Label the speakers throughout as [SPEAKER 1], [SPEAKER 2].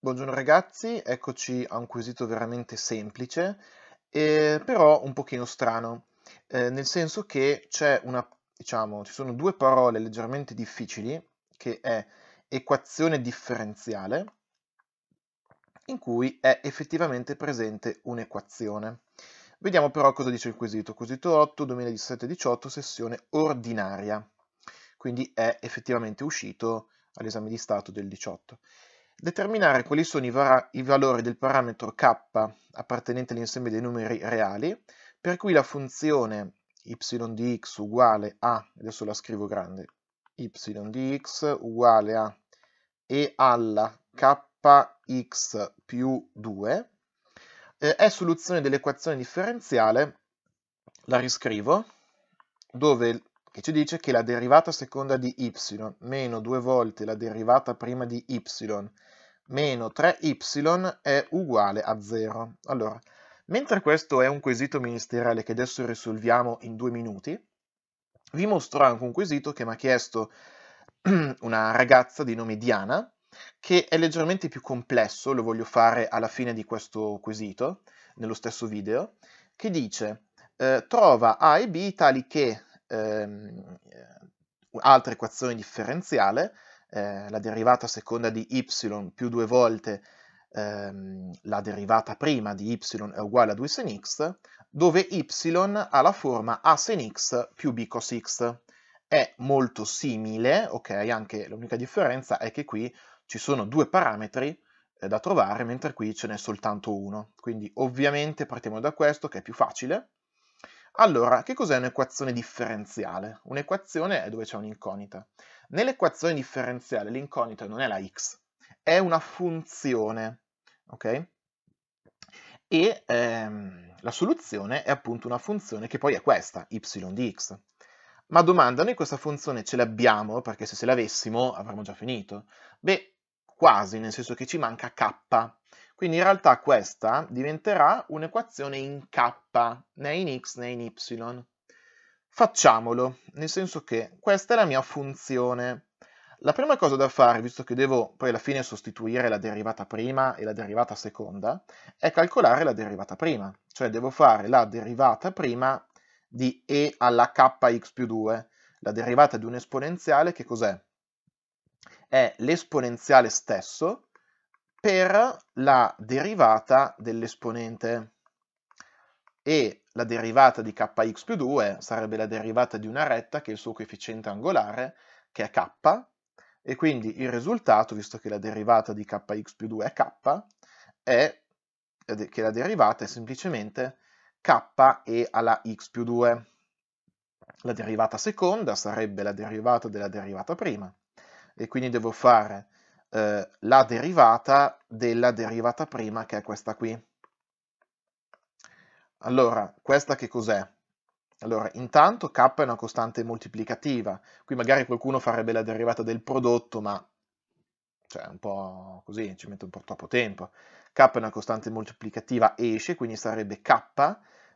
[SPEAKER 1] Buongiorno ragazzi, eccoci a un quesito veramente semplice, eh, però un pochino strano, eh, nel senso che c'è una, diciamo, ci sono due parole leggermente difficili, che è equazione differenziale, in cui è effettivamente presente un'equazione. Vediamo però cosa dice il quesito. Quesito 8, 2017-18, sessione ordinaria, quindi è effettivamente uscito all'esame di Stato del 18. Determinare quali sono i, var- i valori del parametro k appartenente all'insieme dei numeri reali, per cui la funzione y di x uguale a, adesso la scrivo grande, y di x uguale a e alla kx più 2 eh, è soluzione dell'equazione differenziale, la riscrivo, dove che ci dice che la derivata seconda di y meno due volte la derivata prima di y meno 3y è uguale a 0. Allora, mentre questo è un quesito ministeriale che adesso risolviamo in due minuti, vi mostro anche un quesito che mi ha chiesto una ragazza di nome Diana, che è leggermente più complesso, lo voglio fare alla fine di questo quesito, nello stesso video, che dice eh, trova A e B tali che ehm, altra equazione differenziale eh, la derivata seconda di y più due volte ehm, la derivata prima di y è uguale a 2 sen x, dove y ha la forma a sen x più b cos x. È molto simile, ok, anche l'unica differenza è che qui ci sono due parametri eh, da trovare, mentre qui ce n'è soltanto uno. Quindi ovviamente partiamo da questo, che è più facile. Allora, che cos'è un'equazione differenziale? Un'equazione è dove c'è un'incognita. Nell'equazione differenziale l'incognita non è la x, è una funzione, ok? E ehm, la soluzione è appunto una funzione che poi è questa, y di x. Ma domanda, noi questa funzione ce l'abbiamo? Perché se ce l'avessimo avremmo già finito. Beh, quasi, nel senso che ci manca k. Quindi in realtà questa diventerà un'equazione in k, né in x né in y facciamolo, nel senso che questa è la mia funzione. La prima cosa da fare, visto che devo poi alla fine sostituire la derivata prima e la derivata seconda, è calcolare la derivata prima, cioè devo fare la derivata prima di e alla kx più 2. La derivata di un esponenziale che cos'è? È l'esponenziale stesso per la derivata dell'esponente e la derivata di kx più 2 sarebbe la derivata di una retta che è il suo coefficiente angolare, che è k, e quindi il risultato, visto che la derivata di kx più 2 è k, è che la derivata è semplicemente k e alla x più 2. La derivata seconda sarebbe la derivata della derivata prima, e quindi devo fare eh, la derivata della derivata prima, che è questa qui allora, questa che cos'è? Allora, intanto k è una costante moltiplicativa, qui magari qualcuno farebbe la derivata del prodotto, ma cioè un po' così, ci mette un po' troppo tempo. k è una costante moltiplicativa esce, quindi sarebbe k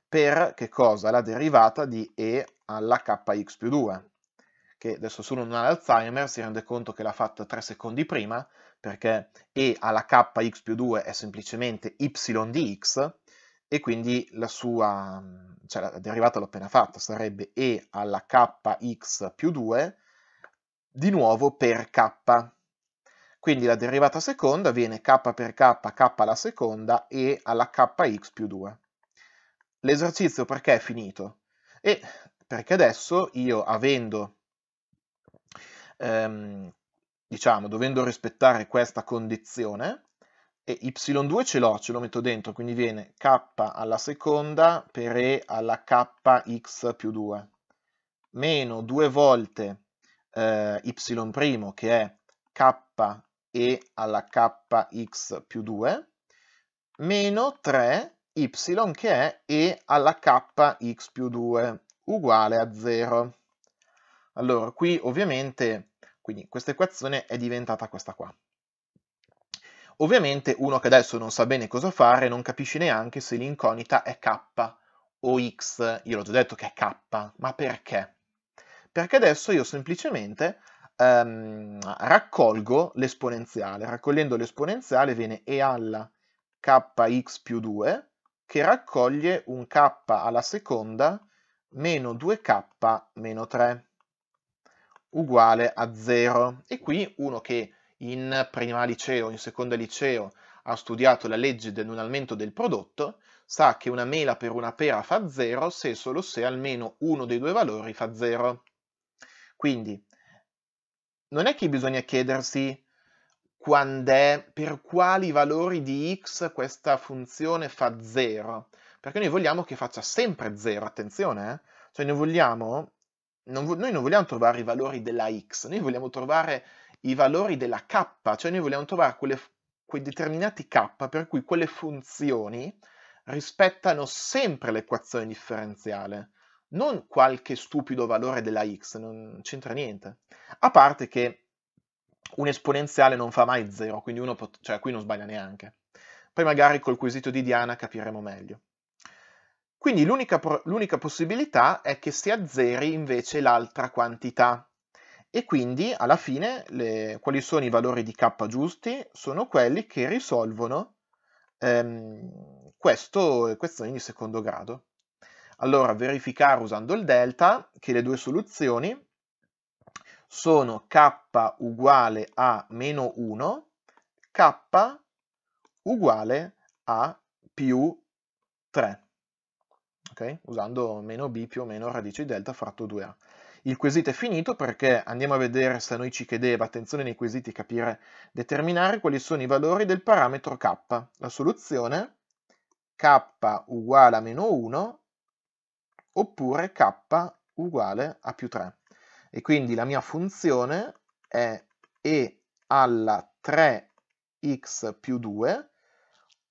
[SPEAKER 1] per che cosa? La derivata di e alla kx più 2, che adesso uno non ha l'Alzheimer si rende conto che l'ha fatta 3 secondi prima, perché e alla kx più 2 è semplicemente y di x, e quindi la sua mhmm, cioè la derivata l'ho appena fatta, sarebbe e alla kx più 2 di nuovo per k. Quindi la derivata seconda viene k per k, k alla seconda e alla kx più 2. L'esercizio perché è finito? E perché adesso io avendo, ehm, diciamo, dovendo rispettare questa condizione, e y2 ce l'ho, ce lo metto dentro, quindi viene k alla seconda per e alla kx più 2, meno due volte eh, y' che è k e alla kx più 2, meno 3y che è e alla kx più 2, uguale a 0. Allora, qui ovviamente, quindi questa equazione è diventata questa qua. Ovviamente uno che adesso non sa bene cosa fare non capisce neanche se l'incognita è K o X. Io l'ho già detto che è K, ma perché? Perché adesso io semplicemente ehm, raccolgo l'esponenziale. Raccogliendo l'esponenziale viene E alla kx più 2 che raccoglie un k alla seconda meno 2k meno 3 uguale a 0. E qui uno che in prima liceo, in seconda liceo, ha studiato la legge dell'annullamento del prodotto, sa che una mela per una pera fa 0 se e solo se almeno uno dei due valori fa 0. Quindi, non è che bisogna chiedersi quando per quali valori di x questa funzione fa 0, perché noi vogliamo che faccia sempre 0, attenzione, eh? cioè noi, vogliamo, non, noi non vogliamo trovare i valori della x, noi vogliamo trovare i valori della k, cioè noi vogliamo trovare quelle, quei determinati k per cui quelle funzioni rispettano sempre l'equazione differenziale, non qualche stupido valore della x, non c'entra niente. A parte che un esponenziale non fa mai 0, quindi uno pot- cioè qui non sbaglia neanche. Poi magari col quesito di Diana capiremo meglio. Quindi l'unica, pro- l'unica possibilità è che si azzeri invece l'altra quantità, e quindi alla fine le, quali sono i valori di k giusti? Sono quelli che risolvono ehm, questo, questioni di secondo grado. Allora, verificare usando il delta che le due soluzioni sono k uguale a meno 1, k uguale a più 3, okay? usando meno b più o meno radice di delta fratto 2a. Il quesito è finito perché andiamo a vedere se a noi ci chiedeva, attenzione nei quesiti, capire, determinare quali sono i valori del parametro k. La soluzione k uguale a meno 1 oppure k uguale a più 3. E quindi la mia funzione è e alla 3x più 2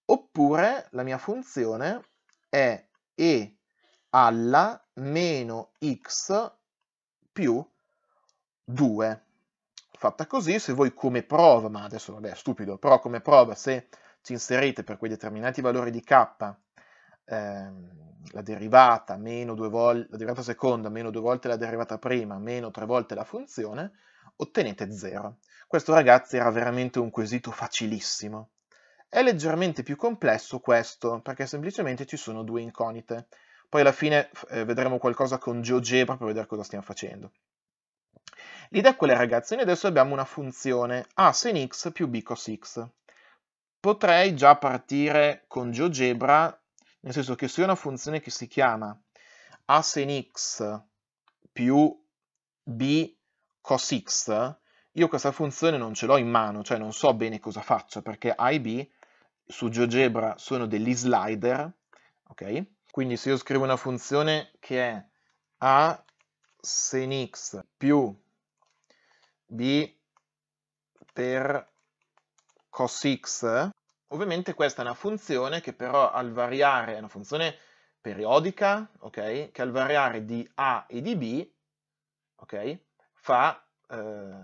[SPEAKER 1] oppure la mia funzione è e alla meno x più 2. Fatta così, se voi come prova, ma adesso vabbè è stupido, però come prova se ci inserite per quei determinati valori di k ehm, la derivata meno due volte la derivata seconda meno due volte la derivata prima meno tre volte la funzione, ottenete 0. Questo ragazzi era veramente un quesito facilissimo. È leggermente più complesso questo, perché semplicemente ci sono due incognite poi alla fine eh, vedremo qualcosa con GeoGebra per vedere cosa stiamo facendo. L'idea è quella ragazzi, noi adesso abbiamo una funzione a ah, sin x più b cos x. Potrei già partire con GeoGebra, nel senso che se ho una funzione che si chiama a sin x più b cos x, io questa funzione non ce l'ho in mano, cioè non so bene cosa faccia, perché a e b su GeoGebra sono degli slider, ok? Quindi se io scrivo una funzione che è a sen x più b per cos x, ovviamente questa è una funzione che però al variare, è una funzione periodica, ok? Che al variare di a e di b, ok? Fa eh,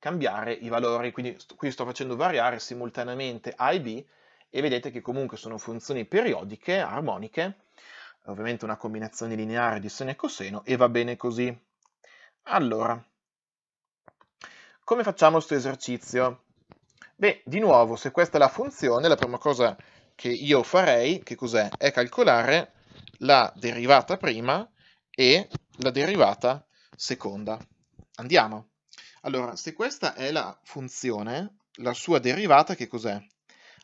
[SPEAKER 1] cambiare i valori, quindi st qui sto facendo variare simultaneamente a e b e vedete che comunque sono funzioni periodiche, armoniche, ovviamente una combinazione lineare di seno e coseno e va bene così. Allora, come facciamo questo esercizio? Beh, di nuovo, se questa è la funzione, la prima cosa che io farei, che cos'è? È calcolare la derivata prima e la derivata seconda. Andiamo. Allora, se questa è la funzione, la sua derivata che cos'è?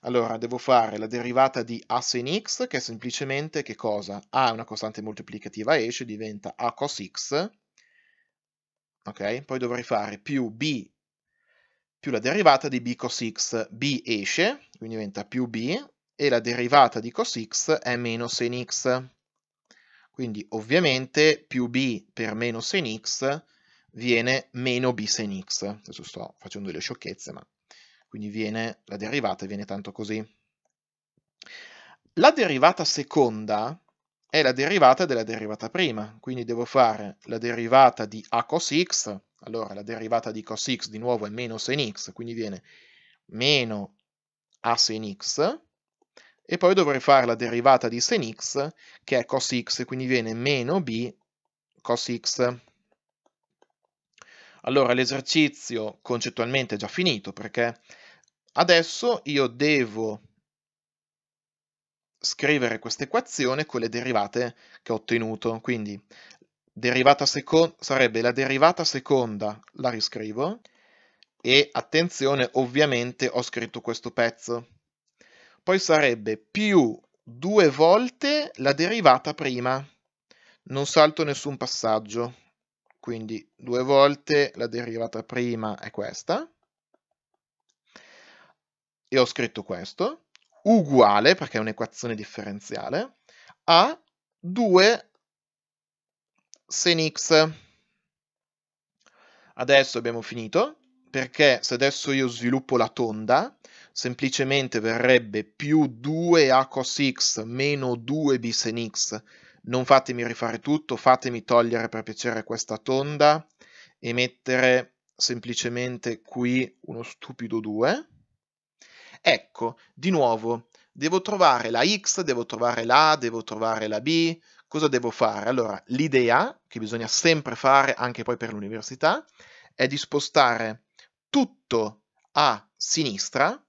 [SPEAKER 1] Allora, devo fare la derivata di a sin x, che è semplicemente che cosa? a è una costante moltiplicativa esce, diventa a cos x, ok? Poi dovrei fare più b più la derivata di b cos x, b esce, quindi diventa più b, e la derivata di cos x è meno sin x. Quindi ovviamente più b per meno sin x viene meno b sin x. Adesso sto facendo delle sciocchezze, ma quindi viene, la derivata viene tanto così. La derivata seconda è la derivata della derivata prima, quindi devo fare la derivata di a cos x, allora la derivata di cos x di nuovo è meno sen x, quindi viene meno a sen x, e poi dovrei fare la derivata di sen x, che è cos x, quindi viene meno b cos x. Allora l'esercizio concettualmente è già finito perché adesso io devo scrivere questa equazione con le derivate che ho ottenuto. Quindi derivata sarebbe la derivata seconda, la riscrivo e attenzione ovviamente ho scritto questo pezzo. Poi sarebbe più due volte la derivata prima. Non salto nessun passaggio, quindi due volte la derivata prima è questa, e ho scritto questo, uguale, perché è un'equazione differenziale, a 2 sen x. Adesso abbiamo finito, perché se adesso io sviluppo la tonda, semplicemente verrebbe più 2a cos x meno 2b sen x non fatemi rifare tutto, fatemi togliere per piacere questa tonda e mettere semplicemente qui uno stupido 2. Ecco, di nuovo, devo trovare la X, devo trovare la A, devo trovare la B, cosa devo fare? Allora, l'idea, che bisogna sempre fare anche poi per l'università, è di spostare tutto a sinistra,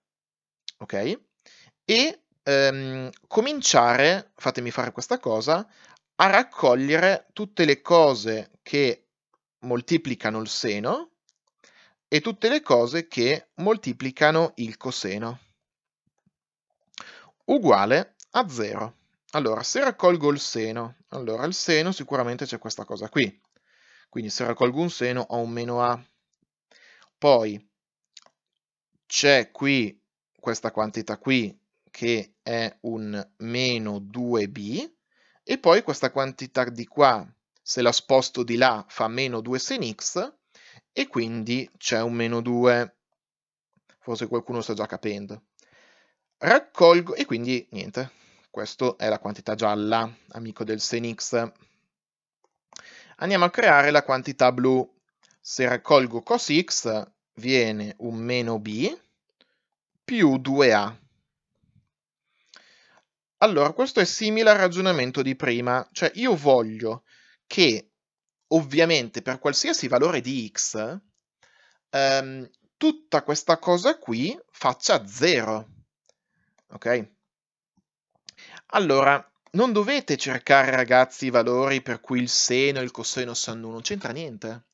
[SPEAKER 1] ok? E ehm, cominciare, fatemi fare questa cosa, a raccogliere tutte le cose che moltiplicano il seno e tutte le cose che moltiplicano il coseno. Uguale a 0. Allora, se raccolgo il seno, allora il seno sicuramente c'è questa cosa qui. Quindi se raccolgo un seno ho un meno a. Poi c'è qui questa quantità qui che è un meno 2b, e poi questa quantità di qua, se la sposto di là, fa meno 2 sin x, e quindi c'è un meno 2. Forse qualcuno sta già capendo. Raccolgo, e quindi niente, questa è la quantità gialla, amico del sin x. Andiamo a creare la quantità blu. Se raccolgo cos x, viene un meno b più 2a. Allora, questo è simile al ragionamento di prima, cioè io voglio che ovviamente per qualsiasi valore di x ehm, tutta questa cosa qui faccia 0. Ok? Allora, non dovete cercare ragazzi i valori per cui il seno e il coseno sanno 1, non c'entra niente.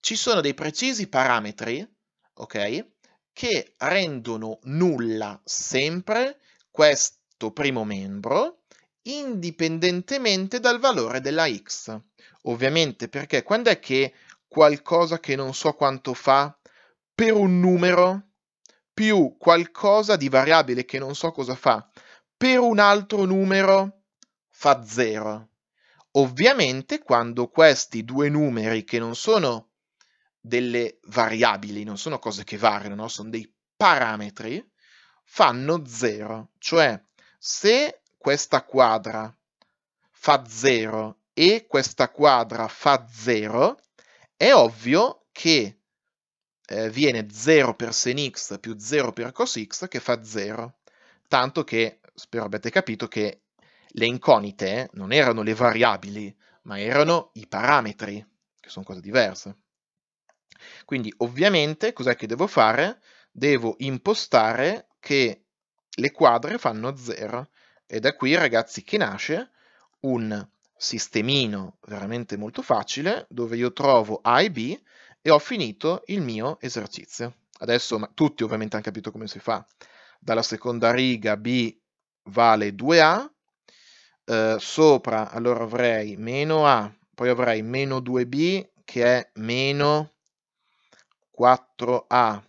[SPEAKER 1] Ci sono dei precisi parametri, ok, che rendono nulla sempre questa tutto primo membro indipendentemente dal valore della x. Ovviamente perché quando è che qualcosa che non so quanto fa per un numero più qualcosa di variabile che non so cosa fa per un altro numero fa 0. Ovviamente quando questi due numeri che non sono delle variabili, non sono cose che variano, no? sono dei parametri, fanno 0, cioè se questa quadra fa 0 e questa quadra fa 0, è ovvio che eh, viene 0 per sen x più 0 per cos x che fa 0. Tanto che, spero abbiate capito, che le incognite non erano le variabili, ma erano i parametri, che sono cose diverse. Quindi ovviamente cos'è che devo fare? Devo impostare che le quadre fanno 0 e da qui ragazzi che nasce un sistemino veramente molto facile dove io trovo A e B e ho finito il mio esercizio. Adesso tutti ovviamente hanno capito come si fa. Dalla seconda riga B vale 2A, eh, sopra allora avrei meno A, poi avrei meno 2B che è meno 4A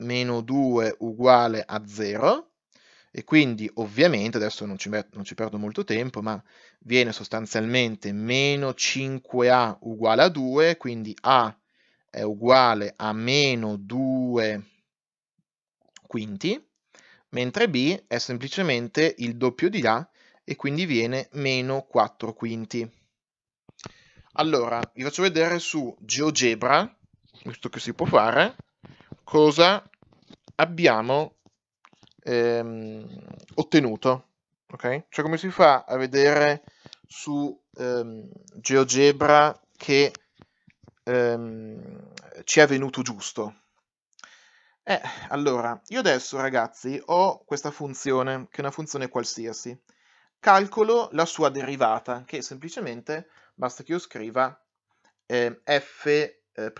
[SPEAKER 1] meno 2 uguale a 0 e quindi ovviamente, adesso non ci, non ci, perdo molto tempo, ma viene sostanzialmente meno 5a uguale a 2, quindi a è uguale a meno 2 quinti, mentre b è semplicemente il doppio di a e quindi viene meno 4 quinti. Allora, vi faccio vedere su GeoGebra, visto che si può fare, cosa abbiamo ehm, ottenuto. Okay? Cioè come si fa a vedere su ehm, GeoGebra che ehm, ci è venuto giusto? Eh, allora, io adesso ragazzi ho questa funzione, che è una funzione qualsiasi. Calcolo la sua derivata, che semplicemente basta che io scriva eh, f' eh,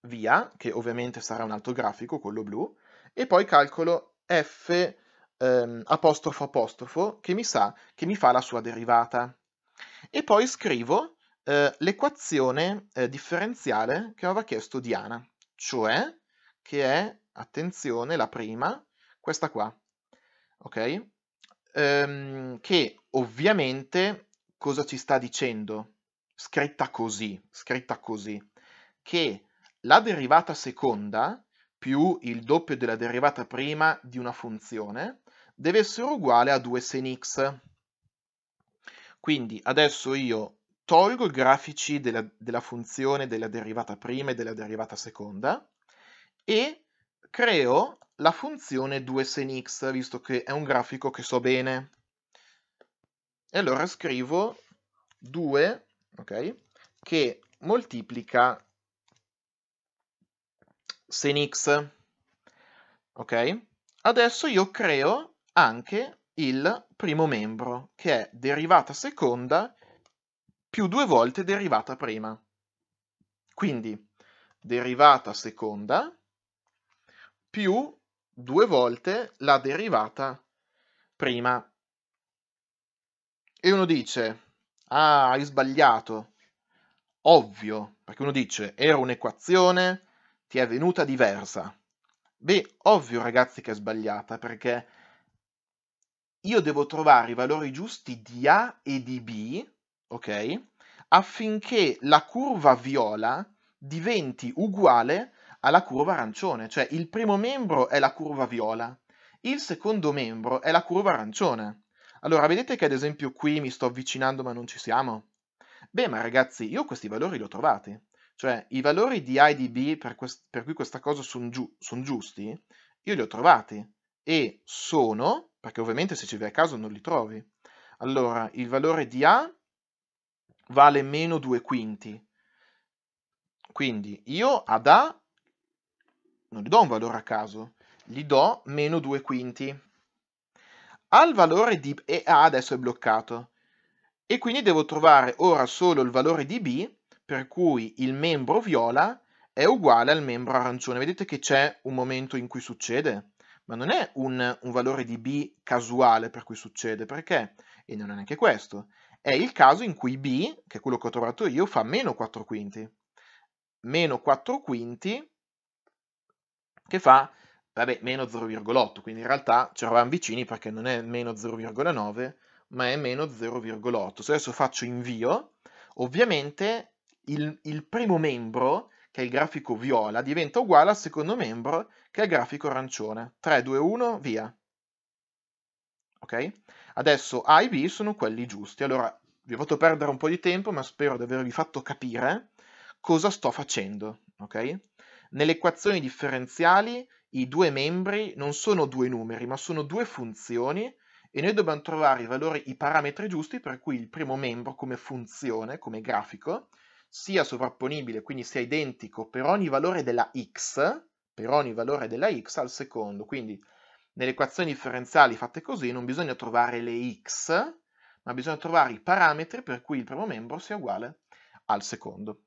[SPEAKER 1] via, che ovviamente sarà un altro grafico, quello blu, e poi calcolo f ehm, apostrofo apostrofo che mi sa che mi fa la sua derivata. E poi scrivo eh, l'equazione eh, differenziale che aveva chiesto Diana, cioè che è, attenzione, la prima, questa qua, ok? Ehm, che ovviamente cosa ci sta dicendo? Scritta così, scritta così, che la derivata seconda più il doppio della derivata prima di una funzione deve essere uguale a 2 sen x. Quindi adesso io tolgo i grafici della, della, funzione della derivata prima e della derivata seconda e creo la funzione 2 sen x, visto che è un grafico che so bene. E allora scrivo 2, ok, che moltiplica x. Ok? Adesso io creo anche il primo membro, che è derivata seconda più due volte derivata prima. Quindi derivata seconda più due volte la derivata prima. E uno dice, ah, hai sbagliato. Ovvio, perché uno dice, era un'equazione, ti è venuta diversa. Beh, ovvio ragazzi che è sbagliata perché io devo trovare i valori giusti di A e di B, ok? Affinché la curva viola diventi uguale alla curva arancione, cioè il primo membro è la curva viola, il secondo membro è la curva arancione. Allora, vedete che ad esempio qui mi sto avvicinando ma non ci siamo? Beh, ma ragazzi, io questi valori li ho trovati. Cioè, i valori di A IDB per, quest- per cui questa cosa sono giu- son giusti, io li ho trovati. E sono, perché ovviamente se ci vai a caso non li trovi. Allora, il valore di A vale meno 2 quinti. Quindi io ad A non gli do un valore a caso, gli do meno 2 quinti. Al valore di A adesso è bloccato e quindi devo trovare ora solo il valore di B per cui il membro viola è uguale al membro arancione. Vedete che c'è un momento in cui succede? Ma non è un, un valore di B casuale per cui succede, perché? E non è neanche questo. È il caso in cui B, che è quello che ho trovato io, fa meno 4 quinti. Meno 4 quinti che fa vabbè, meno 0,8, quindi in realtà ci eravamo vicini perché non è meno 0,9, ma è meno 0,8. Se adesso faccio invio, ovviamente il, il primo membro, che è il grafico viola, diventa uguale al secondo membro, che è il grafico arancione. 3, 2, 1, via. Ok? Adesso A e B sono quelli giusti. Allora, vi ho fatto perdere un po' di tempo, ma spero di avervi fatto capire cosa sto facendo, ok? Nelle equazioni differenziali i due membri non sono due numeri, ma sono due funzioni e noi dobbiamo trovare i valori, i parametri giusti per cui il primo membro come funzione, come grafico, sia sovrapponibile, quindi sia identico per ogni valore della x, per ogni valore della x al secondo. Quindi nelle equazioni differenziali fatte così non bisogna trovare le x, ma bisogna trovare i parametri per cui il primo membro sia uguale al secondo.